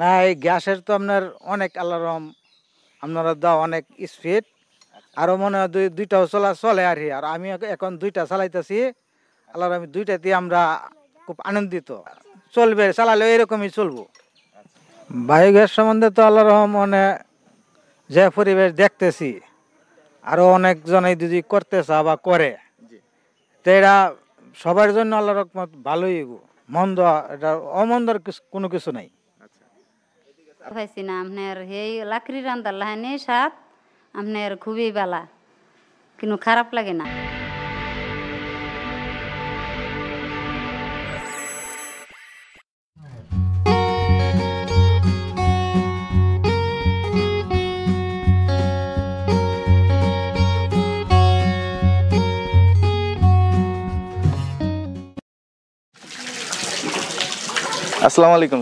না এই গ্যাসের তো আপনার অনেক আলারম আপনারা দাও অনেক স্পিড আরও মনে হয় দুই দুইটাও চলা চলে আর আর আমি এখন দুইটা চালাইতেছি আল্লাহর আমি দুইটা দিয়ে আমরা খুব আনন্দিত চলবে চালালেও এরকমই চলবো বায়োগ্যাস সম্বন্ধে তো আল্লাহ মানে যে পরিবেশ দেখতেছি আরও অনেকজন এই যদি করতে চা বা করে তো এটা সবার জন্য আল্লাহ রকমত ভালোই মন্দ এটা অমন্দর কোনো কিছু নাই लाकड़ी रंधा लहन सात हमने खुबी बेला क्यों खराब लगे ना আসসালামু আলাইকুম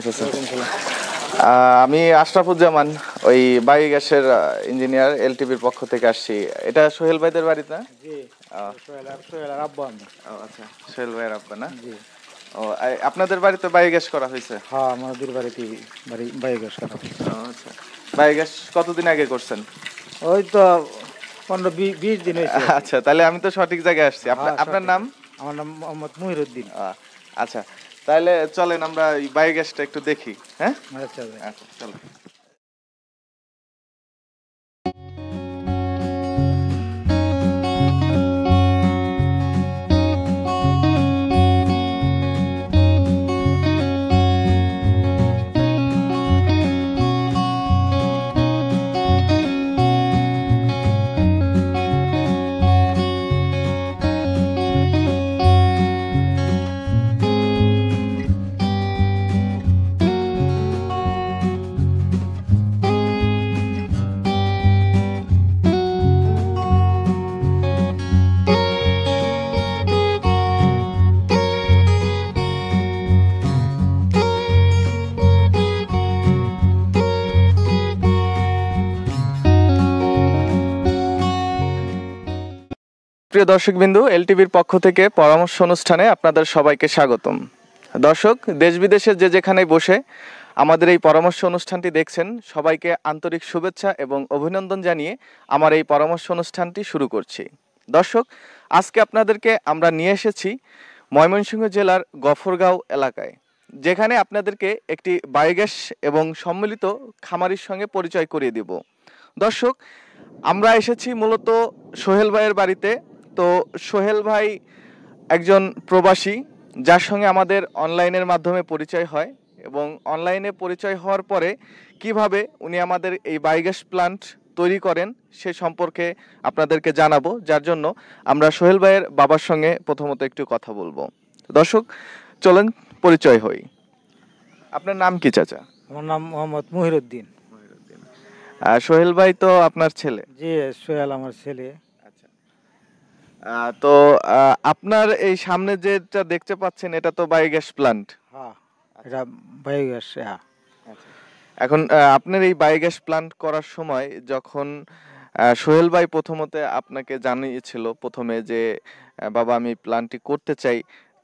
আমি আশরাফুজ্জামান ওই বায়োগ্যাসের ইঞ্জিনিয়ার এলটিভির পক্ষ থেকে আসছি এটা সোহেল ভাইদের বাড়িতে না আচ্ছা সোহেল ভাইয়ের আব্বা না ও আপনাদের বাড়িতে বায়োগ্যাস করা হয়েছে হ্যাঁ আমাদের বাড়িতে বায়োগ্যাস করা আচ্ছা বায়োগ্যাস কতদিন আগে করছেন ওই তো পনেরো বিশ দিন আচ্ছা তাহলে আমি তো সঠিক জায়গায় আসছি হ্যাঁ, আপনার নাম আমার নাম মোহাম্মদ মহিরুদ্দিন আচ্ছা তাহলে চলেন আমরা এই বায়োগ্যাসটা একটু দেখি হ্যাঁ আচ্ছা সুপ্রিয় এল এলটিভির পক্ষ থেকে পরামর্শ অনুষ্ঠানে আপনাদের সবাইকে স্বাগতম দর্শক দেশ বিদেশের যে যেখানে বসে আমাদের এই পরামর্শ অনুষ্ঠানটি দেখছেন সবাইকে আন্তরিক শুভেচ্ছা এবং অভিনন্দন জানিয়ে আমার এই পরামর্শ অনুষ্ঠানটি শুরু করছি দর্শক আজকে আপনাদেরকে আমরা নিয়ে এসেছি ময়মনসিংহ জেলার গফরগাঁও এলাকায় যেখানে আপনাদেরকে একটি বায়োগ্যাস এবং সম্মিলিত খামারির সঙ্গে পরিচয় করিয়ে দিব দর্শক আমরা এসেছি মূলত সোহেল ভাইয়ের বাড়িতে তো সোহেল ভাই একজন প্রবাসী যার সঙ্গে আমাদের অনলাইনের মাধ্যমে পরিচয় হয় এবং অনলাইনে পরিচয় হওয়ার পরে কিভাবে উনি আমাদের এই বায়োগ্যাস প্লান্ট তৈরি করেন সে সম্পর্কে আপনাদেরকে জানাবো যার জন্য আমরা সোহেল ভাইয়ের বাবার সঙ্গে প্রথমত একটু কথা বলবো দর্শক চলেন পরিচয় হই আপনার নাম কি চাচা আমার নাম মোহাম্মদ মহিরুদ্দিন সোহেল ভাই তো আপনার ছেলে জি সোহেল আমার ছেলে তো আপনার এই সামনে যেটা দেখতে পাচ্ছেন এটা তো বায়োগ্যাস প্লান্ট হ্যাঁ, এটা বায়োগ্যাস হ্যাঁ আচ্ছা। এখন আপনার এই বায়োগ্যাস প্লান্ট করার সময় যখন সোহেল ভাই প্রথমত আপনাকে জানিয়েছিল প্রথমে যে বাবা আমি প্ল্যানটি করতে চাই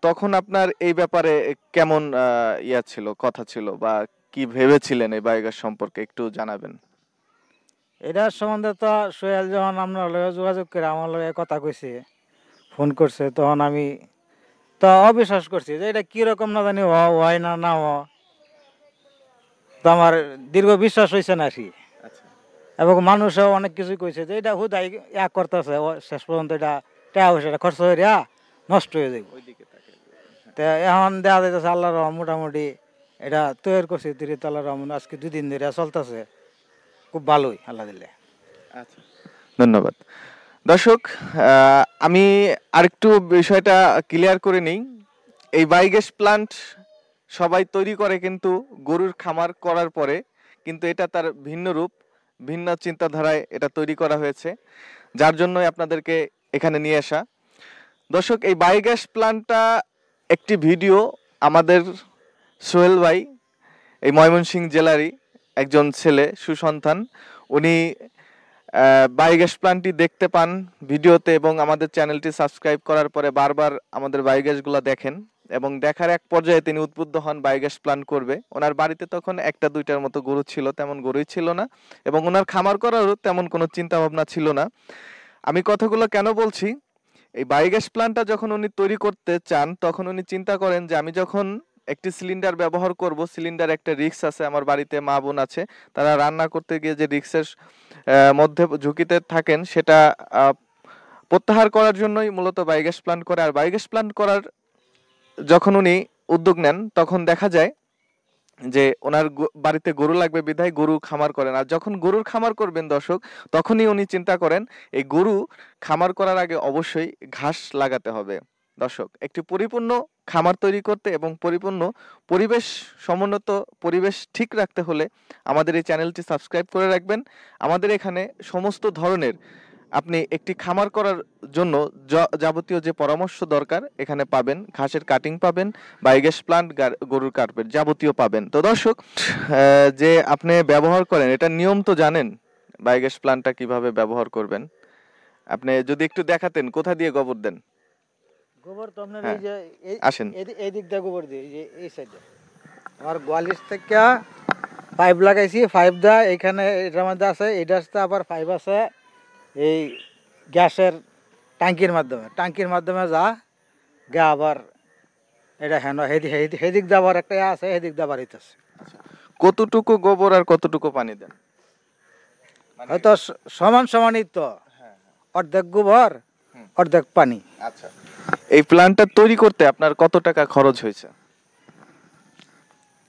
তখন আপনার এই ব্যাপারে কেমন ইয়া ছিল কথা ছিল বা কি ভেবেছিলেন এই বায়োগ্যাস সম্পর্কে একটু জানাবেন এটার সম্বন্ধে তো সোহেল যখন আপনার লগে যোগাযোগ করে আমার লগে কথা কইছে ফোন করছে তখন আমি তো অবিশ্বাস করছি যে এটা কীরকম না জানি হয় না না হওয়া তো আমার দীর্ঘ বিশ্বাস হয়েছে না কি আচ্ছা। এবং মানুষও অনেক কিছু কইছে যে এটা হুদাই এক করতেছে শেষ পর্যন্ত এটা টাকা পয়সাটা খরচ হয়ে নষ্ট হয়ে যাবে হ্যাঁ। তো এখন দেখা যাইতেছে আল্লাহর মোটামুটি এটা তৈরি করছে তিরিতালার রহমান আজকে দুদিন ধরে চলতেছে খুব ভালোই আল্লাহ আচ্ছা ধন্যবাদ দর্শক আমি আরেকটু বিষয়টা ক্লিয়ার করে নিই এই বায়োগ্যাস প্লান্ট সবাই তৈরি করে কিন্তু গরুর খামার করার পরে কিন্তু এটা তার ভিন্ন রূপ ভিন্ন চিন্তাধারায় এটা তৈরি করা হয়েছে যার জন্যই আপনাদেরকে এখানে নিয়ে আসা দর্শক এই বায়োগ্যাস প্লান্টটা একটি ভিডিও আমাদের সোহেল ভাই এই ময়মনসিংহ জেলারই একজন ছেলে সুসন্তান উনি বায়োগ্যাস প্ল্যান্টটি দেখতে পান ভিডিওতে এবং আমাদের চ্যানেলটি সাবস্ক্রাইব করার পরে বারবার আমাদের বায়োগ্যাসগুলো দেখেন এবং দেখার এক পর্যায়ে তিনি উদ্বুদ্ধ হন বায়োগ্যাস প্ল্যান্ট করবে ওনার বাড়িতে তখন একটা দুইটার মতো গরু ছিল তেমন গরুই ছিল না এবং ওনার খামার করারও তেমন কোনো চিন্তা ভাবনা ছিল না আমি কথাগুলো কেন বলছি এই বায়োগ্যাস প্ল্যান্টটা যখন উনি তৈরি করতে চান তখন উনি চিন্তা করেন যে আমি যখন একটি সিলিন্ডার ব্যবহার করব সিলিন্ডার একটা রিক্স আছে আমার বাড়িতে মা বোন আছে তারা রান্না করতে গিয়ে যে রিক্সের মধ্যে ঝুঁকিতে থাকেন সেটা প্রত্যাহার করার জন্যই মূলত বায়োগ্যাস প্ল্যান্ট করে আর বায়োগ্যাস প্ল্যান্ট করার যখন উনি উদ্যোগ নেন তখন দেখা যায় যে ওনার বাড়িতে গরু লাগবে বিধায় গরু খামার করেন আর যখন গরুর খামার করবেন দর্শক তখনই উনি চিন্তা করেন এই গরু খামার করার আগে অবশ্যই ঘাস লাগাতে হবে দর্শক একটি পরিপূর্ণ খামার তৈরি করতে এবং পরিপূর্ণ পরিবেশ সমুন্নত পরিবেশ ঠিক রাখতে হলে আমাদের এই চ্যানেলটি সাবস্ক্রাইব করে রাখবেন আমাদের এখানে সমস্ত ধরনের আপনি একটি খামার করার জন্য যাবতীয় যে পরামর্শ দরকার এখানে পাবেন ঘাসের কাটিং পাবেন বায়োগ্যাস প্লান্ট গরুর কার্পেট যাবতীয় পাবেন তো দর্শক যে আপনি ব্যবহার করেন এটা নিয়ম তো জানেন বায়োগ্যাস প্লান্টটা কিভাবে ব্যবহার করবেন আপনি যদি একটু দেখাতেন কোথা দিয়ে গোবর দেন গোবর তো আপনার হ্যাঁ। এই যে আসেন এই দিক দিয়ে গোবর দিয়ে যে এই সাইডে আমার গোয়ালিশ থেকে পাইপ লাগাইছি পাইপ দা এখানে এটার মধ্যে আছে এটার আবার পাইপ আছে এই গ্যাসের ট্যাঙ্কির মাধ্যমে ট্যাঙ্কির মাধ্যমে যা গা আবার এটা হেন হেদিক হেদিক দাবার একটা আছে হেদিক দাবার হইতেছে আচ্ছা, কতটুকু গোবর আর কতটুকু পানি দেন মানে- হয়তো সমান সমানই তো হ্যাঁ, হ্যাঁ। অর্ধেক গোবর অর্ধেক পানি আচ্ছা এই প্ল্যানটা তৈরি করতে আপনার কত টাকা খরচ হয়েছে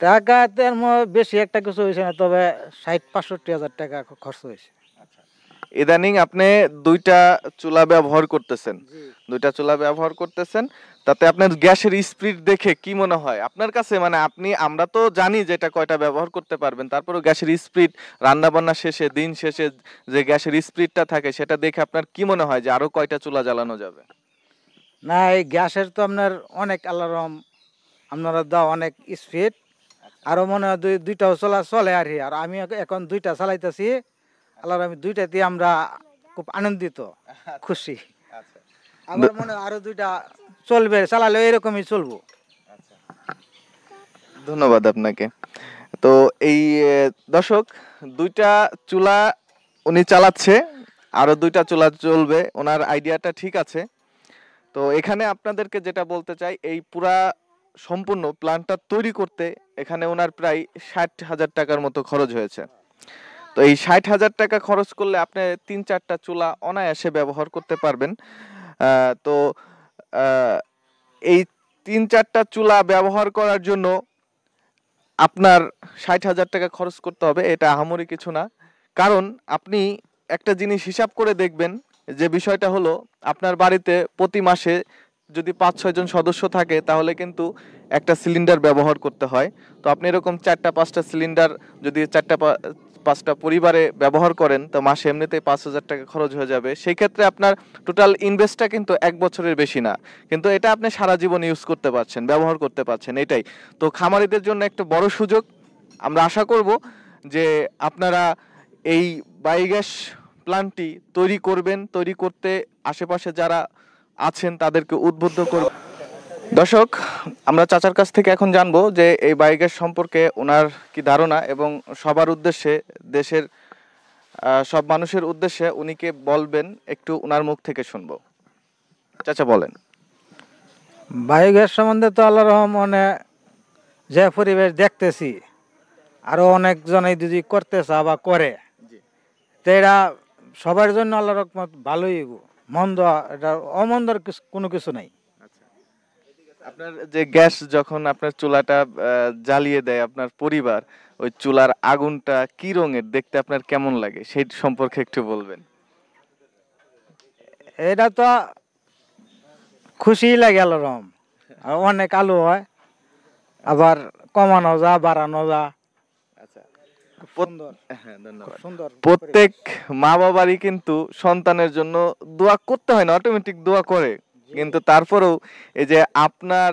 টাকা তেমন বেশি একটা কিছু হয়েছে না তবে ষাট পাঁষট্টি হাজার টাকা খরচ হয়েছে আচ্ছা। ইদানিং আপনি দুইটা চুলা ব্যবহার করতেছেন দুইটা চুলা ব্যবহার করতেছেন তাতে আপনার গ্যাসের স্পিড দেখে কি মনে হয় আপনার কাছে মানে আপনি আমরা তো জানি যে এটা কয়টা ব্যবহার করতে পারবেন তারপরে গ্যাসের স্পিড রান্নাবান্না শেষে দিন শেষে যে গ্যাসের স্পিডটা থাকে সেটা দেখে আপনার কি মনে হয় যে আরো কয়টা চুলা জ্বালানো যাবে না এই গ্যাসের তো আপনার অনেক আলারম আপনারা দাও অনেক স্পিড আরও মনে হয় দুই দুইটাও চলা চলে আর আর আমি এখন দুইটা চালাইতেছি আল্লাহর আমি দুইটা দিয়ে আমরা খুব আনন্দিত আচ্ছা, খুশি আচ্ছা। আমার মনে হয় আরও দুইটা চলবে চালালে এরকমই চলবো আচ্ছা। ধন্যবাদ আপনাকে তো এই দর্শক দুইটা চুলা উনি চালাচ্ছে আরও দুইটা চুলা চলবে ওনার আইডিয়াটা ঠিক আছে তো এখানে আপনাদেরকে যেটা বলতে চাই এই পুরা সম্পূর্ণ প্ল্যানটা তৈরি করতে এখানে ওনার প্রায় ষাট হাজার টাকার মতো খরচ হয়েছে তো এই ষাট হাজার টাকা খরচ করলে আপনি তিন চারটা চুলা অনায়াসে ব্যবহার করতে পারবেন তো এই তিন চারটা চুলা ব্যবহার করার জন্য আপনার ষাট হাজার টাকা খরচ করতে হবে এটা আহামরি কিছু না কারণ আপনি একটা জিনিস হিসাব করে দেখবেন যে বিষয়টা হলো আপনার বাড়িতে প্রতি মাসে যদি পাঁচ ছয়জন সদস্য থাকে তাহলে কিন্তু একটা সিলিন্ডার ব্যবহার করতে হয় তো আপনি এরকম চারটা পাঁচটা সিলিন্ডার যদি চারটা পাঁচটা পরিবারে ব্যবহার করেন তো মাসে এমনিতেই পাঁচ হাজার টাকা খরচ হয়ে যাবে সেই ক্ষেত্রে আপনার টোটাল ইনভেস্টটা কিন্তু এক বছরের বেশি না কিন্তু এটা আপনি সারা জীবন ইউজ করতে পারছেন ব্যবহার করতে পারছেন এটাই তো খামারিদের জন্য একটা বড় সুযোগ আমরা আশা করব যে আপনারা এই বায়োগ্যাস প্ল্যানটি তৈরি করবেন তৈরি করতে আশেপাশে যারা আছেন তাদেরকে উদ্বুদ্ধ করবেন দর্শক আমরা চাচার কাছ থেকে এখন জানবো যে এই বায়োগ্যাস সম্পর্কে ওনার কি ধারণা এবং সবার উদ্দেশ্যে দেশের সব মানুষের উদ্দেশ্যে উনিকে বলবেন একটু ওনার মুখ থেকে শুনবো চাচা বলেন বায়োগ্যাস সম্বন্ধে তো আল্লাহ রহমানে যে পরিবেশ দেখতেছি আরও অনেকজনে যদি করতেছে বা করে তো এরা সবার জন্য আল্লাহ রকমত ভালোই এগো মন্দ এটা অমন্দর কোনো কিছু নাই আচ্ছা। আপনার যে গ্যাস যখন আপনার চুলাটা জ্বালিয়ে দেয় আপনার পরিবার ওই চুলার আগুনটা কি রঙের দেখতে আপনার কেমন লাগে সেই সম্পর্কে একটু বলবেন এটা তো খুশি লাগে আলো রম অনেক আলো হয় আবার কমানো যা বাড়ানো যা হ্যাঁ, প্রত্যেক মা বাবারই কিন্তু সন্তানের জন্য দোয়া করতে হয় না অটোমেটিক দোয়া করে কিন্তু তারপরেও এই যে আপনার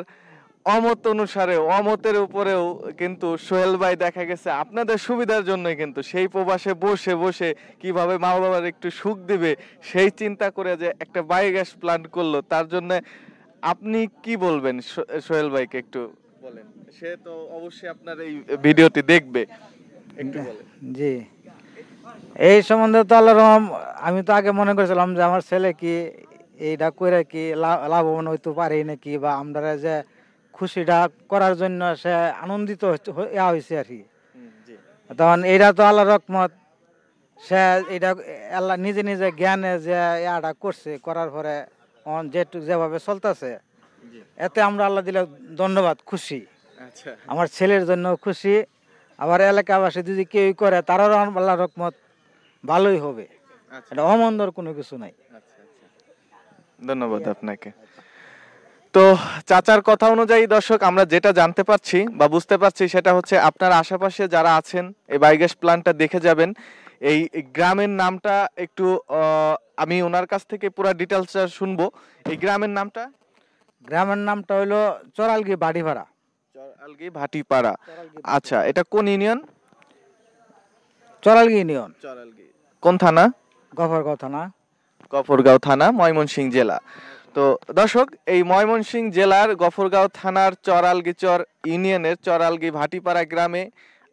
অমত অনুসারে অমতের উপরেও কিন্তু সোহেল ভাই দেখা গেছে আপনাদের সুবিধার জন্য কিন্তু সেই প্রবাসে বসে বসে কিভাবে মা বাবার একটু সুখ দিবে সেই চিন্তা করে যে একটা বায়োগ্যাস প্লান্ট করলো তার জন্য আপনি কি বলবেন সোহেল ভাইকে একটু বলেন সে তো অবশ্যই আপনার এই ভিডিওটি দেখবে হ্যাঁ, জি এই সম্বন্ধে তো আল্লাহ রহম আমি তো আগে মনে করেছিলাম যে আমার ছেলে কি এইটা করে কি লাভবান হইতে পারি নাকি বা আমরা যে খুশিটা করার জন্য সে আনন্দিত হয়েছে আর কি তখন এইটা তো আল্লাহ রকমত সে এটা আল্লাহ নিজে নিজে জ্ঞানে যে ইয়াটা করছে করার পরে অন যেটু যেভাবে চলতেছে এতে আমরা আল্লাহ দিলে ধন্যবাদ খুশি আচ্ছা। আমার ছেলের জন্য খুশি আবার এলাকাবাসী যদি কেউ করে তারও আল্লাহ রকমত ভালোই হবে আচ্ছা। এটা অমন্দর কোনো কিছু নাই আচ্ছা, আচ্ছা। ধন্যবাদ আপনাকে তো চাচার কথা অনুযায়ী দর্শক আমরা যেটা জানতে পারছি বা বুঝতে পারছি সেটা হচ্ছে আপনার আশেপাশে যারা আছেন এই বায়োগ্যাস প্ল্যান্টটা দেখে যাবেন এই গ্রামের নামটা একটু আমি ওনার কাছ থেকে পুরো ডিটেলসটা শুনবো এই গ্রামের নামটা গ্রামের নামটা হলো চরালগি বাড়িভাড়া চরালগি ভাটিপাড়া আচ্ছা এটা কোন ইউনিয়ন চরালগি ইউনিয়ন চরালগি কোন থানা গফরগাঁও থানা গফরগাঁও থানা জেলা তো দর্শক এই ময়মনসিং জেলার গফরগাঁও থানার চরালগিচর ইউনিয়নের চরালগি ভাটিপাড়া গ্রামে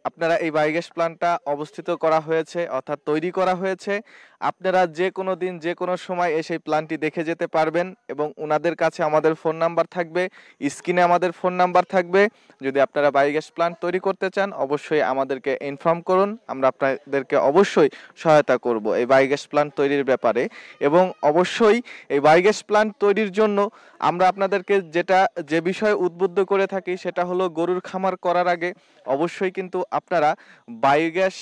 আপনারা এই বায়োগ্যাস প্ল্যান্টটা অবস্থিত করা হয়েছে অর্থাৎ তৈরি করা হয়েছে আপনারা যে কোনো দিন যে কোনো সময় এসে প্ল্যান্টটি দেখে যেতে পারবেন এবং ওনাদের কাছে আমাদের ফোন নাম্বার থাকবে স্ক্রিনে আমাদের ফোন নাম্বার থাকবে যদি আপনারা বায়োগ্যাস প্ল্যান্ট তৈরি করতে চান অবশ্যই আমাদেরকে ইনফর্ম করুন আমরা আপনাদেরকে অবশ্যই সহায়তা করব এই বায়োগ্যাস প্ল্যান্ট তৈরির ব্যাপারে এবং অবশ্যই এই বায়োগ্যাস প্ল্যান্ট তৈরির জন্য আমরা আপনাদেরকে যেটা যে বিষয়ে উদ্বুদ্ধ করে থাকি সেটা হলো গরুর খামার করার আগে অবশ্যই কিন্তু আপনারা বায়োগ্যাস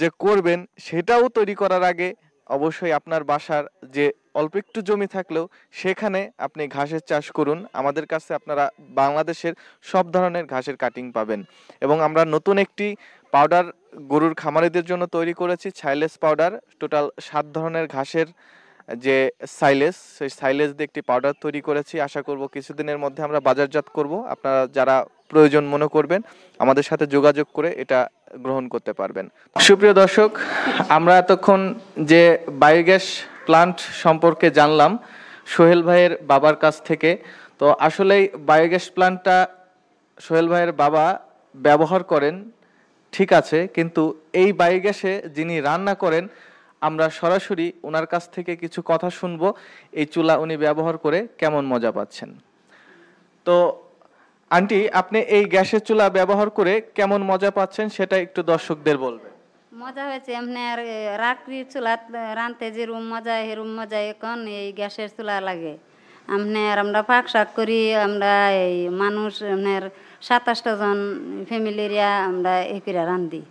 যে করবেন সেটাও তৈরি করার আগে অবশ্যই আপনার বাসার যে অল্প একটু জমি থাকলেও সেখানে আপনি ঘাসের চাষ করুন আমাদের কাছে আপনারা বাংলাদেশের সব ধরনের ঘাসের কাটিং পাবেন এবং আমরা নতুন একটি পাউডার গরুর খামারিদের জন্য তৈরি করেছি ছাইলেস পাউডার টোটাল সাত ধরনের ঘাসের যে সাইলেস সেই সাইলেস দিয়ে একটি পাউডার তৈরি করেছি আশা করব কিছুদিনের মধ্যে আমরা বাজারজাত করব আপনারা যারা প্রয়োজন মনে করবেন আমাদের সাথে যোগাযোগ করে এটা গ্রহণ করতে পারবেন সুপ্রিয় দর্শক আমরা এতক্ষণ যে বায়োগ্যাস প্লান্ট সম্পর্কে জানলাম সোহেল ভাইয়ের বাবার কাছ থেকে তো আসলেই বায়োগ্যাস প্লান্টটা সোহেল ভাইয়ের বাবা ব্যবহার করেন ঠিক আছে কিন্তু এই বায়োগ্যাসে যিনি রান্না করেন আমরা সরাসরি ওনার কাছ থেকে কিছু কথা শুনব এই চুলা উনি ব্যবহার করে কেমন মজা পাচ্ছেন তো আন্টি আপনি এই গ্যাসের চুলা ব্যবহার করে কেমন মজা পাচ্ছেন সেটা একটু দর্শকদের বলবেন মজা হয়েছে এমনি আর রাত্রি চুলা রাঁধতে যে রুম মজা হে রুম মজা এখন এই গ্যাসের চুলা লাগে আমনে আর আমরা পাক শাক করি আমরা এই মানুষ আপনার সাতাশটা জন ফ্যামিলিরা আমরা এ করে রান্ধি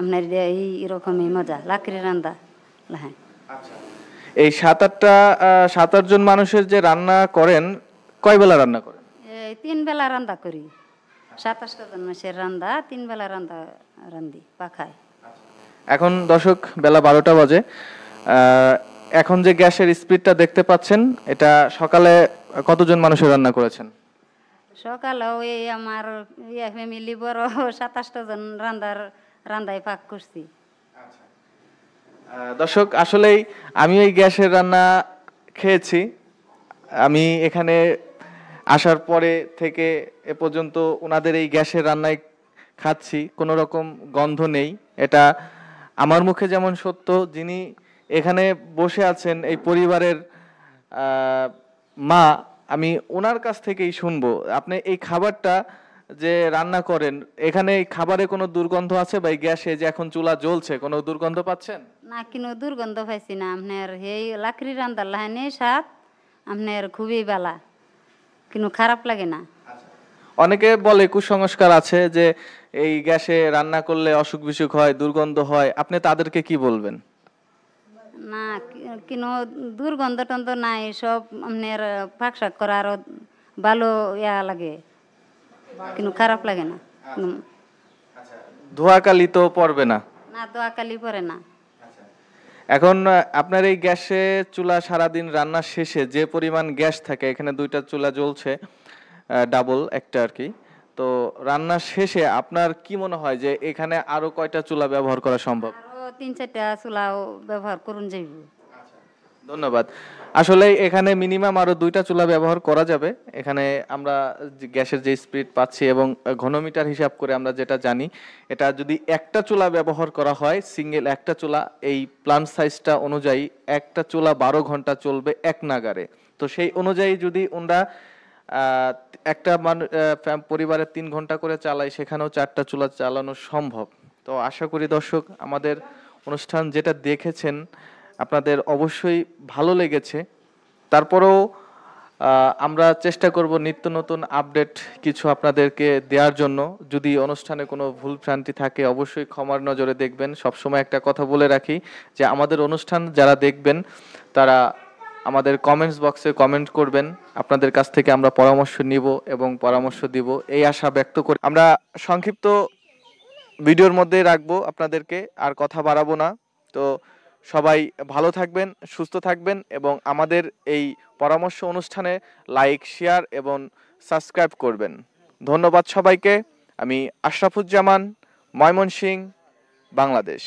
আপনার এই এরকমই মজা লাকড়ি রান্দা হ্যাঁ আচ্ছা। এই সাত আটটা সাত আটজন মানুষের যে রান্না করেন কয় বেলা রান্না করেন এই তিন বেলা রান্না করি সাতাশটা জন মানুষের রান্না তিন বেলা রান্না রান্দি পাখায় আচ্ছা। এখন দর্শক বেলা বারোটা বাজে এখন যে গ্যাসের স্পিডটা দেখতে পাচ্ছেন এটা সকালে কতজন মানুষের রান্না করেছেন সকালেও এই আমার ফ্যামিলি বড় সাতাশটা জন রান্নার রান্নায় পাক করছি আচ্ছা। দর্শক আসলেই আমি এই গ্যাসের রান্না খেয়েছি আমি এখানে আসার পরে থেকে এ পর্যন্ত ওনাদের এই গ্যাসের রান্নায় খাচ্ছি কোনো রকম গন্ধ নেই এটা আমার মুখে যেমন সত্য যিনি এখানে বসে আছেন এই পরিবারের মা আমি ওনার কাছ থেকেই শুনবো আপনি এই খাবারটা যে রান্না করেন এখানে খাবারে কোনো দুর্গন্ধ আছে বা গ্যাসে যে এখন চুলা জ্বলছে কোনো দুর্গন্ধ পাচ্ছেন না কেন দুর্গন্ধ পাইছি না আপনার এই লাকড়ি রান্দার লাহানি স্বাদ আপনার খুবই বালা কিন্তু খারাপ লাগে না অনেকে বলে কুসংস্কার আছে যে এই গ্যাসে রান্না করলে অসুখ বিসুখ হয় দুর্গন্ধ হয় আপনি তাদেরকে কি বলবেন না কিন্তু দুর্গন্ধ টন্ধ নাই সব আপনার ফাঁকশাক করা আরও ভালো ইয়া লাগে কিন্তু খারাপ লাগে না আচ্ছা। আচ্ছা, ধোয়াকালি তো পড়বে না না ধোয়াকালি পড়ে না আচ্ছা। এখন আপনার এই গ্যাসে চুলা সারাদিন রান্না শেষে যে পরিমাণ গ্যাস থাকে এখানে দুইটা চুলা জ্বলছে ডাবল একটা আর কি তো রান্না শেষে আপনার কি মনে হয় যে এখানে আরো কয়টা চুলা ব্যবহার করা সম্ভব তিন চারটা চুলাও ব্যবহার করুন যাইব ধন্যবাদ আসলে এখানে মিনিমাম আরো দুইটা চুলা ব্যবহার করা যাবে এখানে আমরা গ্যাসের যে স্পিড পাচ্ছি এবং ঘনমিটার হিসাব করে আমরা যেটা জানি এটা যদি একটা চুলা ব্যবহার করা হয় সিঙ্গেল একটা চুলা এই প্লান্ট সাইজটা অনুযায়ী একটা চুলা বারো ঘন্টা চলবে এক নাগারে তো সেই অনুযায়ী যদি ওনরা একটা মানুষ পরিবারের তিন ঘন্টা করে চালায় সেখানেও চারটা চুলা চালানো সম্ভব তো আশা করি দর্শক আমাদের অনুষ্ঠান যেটা দেখেছেন আপনাদের অবশ্যই ভালো লেগেছে তারপরেও আমরা চেষ্টা করব নিত্য নতুন আপডেট কিছু আপনাদেরকে দেওয়ার জন্য যদি অনুষ্ঠানে কোনো ভুল ভ্রান্তি থাকে অবশ্যই ক্ষমার নজরে দেখবেন সবসময় একটা কথা বলে রাখি যে আমাদের অনুষ্ঠান যারা দেখবেন তারা আমাদের কমেন্টস বক্সে কমেন্ট করবেন আপনাদের কাছ থেকে আমরা পরামর্শ নিব এবং পরামর্শ দিব এই আশা ব্যক্ত করে আমরা সংক্ষিপ্ত ভিডিওর মধ্যেই রাখবো আপনাদেরকে আর কথা বাড়াবো না তো সবাই ভালো থাকবেন সুস্থ থাকবেন এবং আমাদের এই পরামর্শ অনুষ্ঠানে লাইক শেয়ার এবং সাবস্ক্রাইব করবেন ধন্যবাদ সবাইকে আমি আশরাফুজ্জামান ময়মনসিং বাংলাদেশ